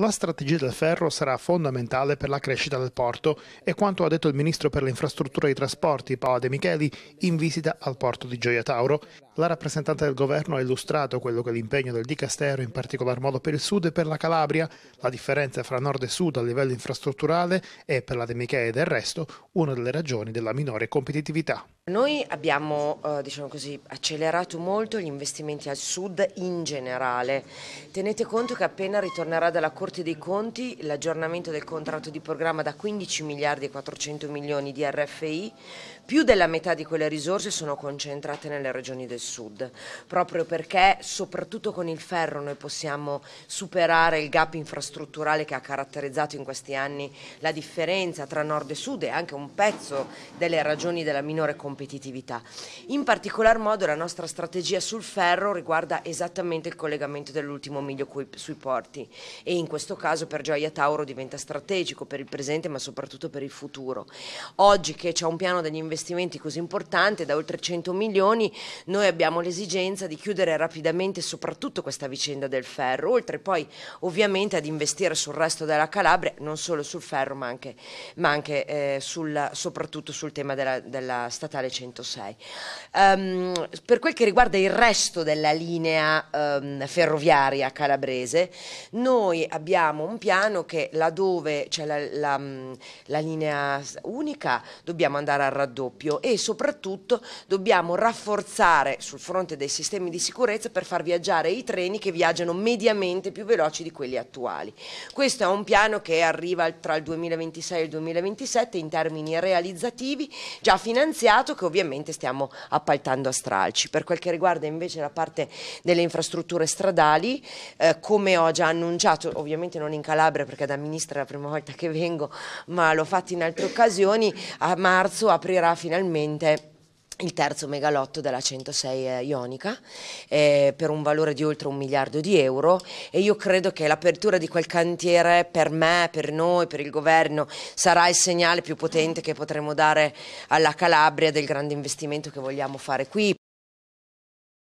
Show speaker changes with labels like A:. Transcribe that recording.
A: La strategia del ferro sarà fondamentale per la crescita del porto e quanto ha detto il ministro per le infrastrutture e i trasporti Paola De Micheli in visita al porto di Gioia Tauro. La rappresentante del governo ha illustrato quello che è l'impegno del Dicastero in particolar modo per il sud e per la Calabria, la differenza fra nord e sud a livello infrastrutturale è per la De Micheli del resto una delle ragioni della minore competitività.
B: Noi abbiamo eh, diciamo così, accelerato molto gli investimenti al sud in generale. Tenete conto che appena ritornerà dalla Corte dei Conti l'aggiornamento del contratto di programma da 15 miliardi e 400 milioni di RFI, più della metà di quelle risorse sono concentrate nelle regioni del sud, proprio perché soprattutto con il ferro noi possiamo superare il gap infrastrutturale che ha caratterizzato in questi anni la differenza tra nord e sud e anche un pezzo delle ragioni della minore competenza competitività. In particolar modo la nostra strategia sul ferro riguarda esattamente il collegamento dell'ultimo miglio sui porti e in questo caso per Gioia Tauro diventa strategico per il presente ma soprattutto per il futuro. Oggi che c'è un piano degli investimenti così importante da oltre 100 milioni noi abbiamo l'esigenza di chiudere rapidamente soprattutto questa vicenda del ferro, oltre poi ovviamente ad investire sul resto della Calabria, non solo sul ferro ma anche, ma anche eh, sul, soprattutto sul tema della, della statale statale 106. Um, per quel che riguarda il resto della linea um, ferroviaria calabrese, noi abbiamo un piano che laddove c'è la, la, mm, la linea unica dobbiamo andare al raddoppio e soprattutto dobbiamo rafforzare sul fronte dei sistemi di sicurezza per far viaggiare i treni che viaggiano mediamente più veloci di quelli attuali. Questo è un piano che arriva tra il 2026 e il 2027 in termini realizzativi, già finanziato che ovviamente stiamo appaltando a stralci. Per quel che riguarda invece la parte delle infrastrutture stradali, eh, come ho già annunciato, ovviamente non in Calabria perché da Ministra è la prima volta che vengo, ma l'ho fatto in altre occasioni, a marzo aprirà finalmente il terzo megalotto della 106 eh, Ionica eh, per un valore di oltre un miliardo di euro e io credo che l'apertura di quel cantiere per me, per noi, per il governo sarà il segnale più potente che potremo dare alla Calabria del grande investimento che vogliamo fare qui.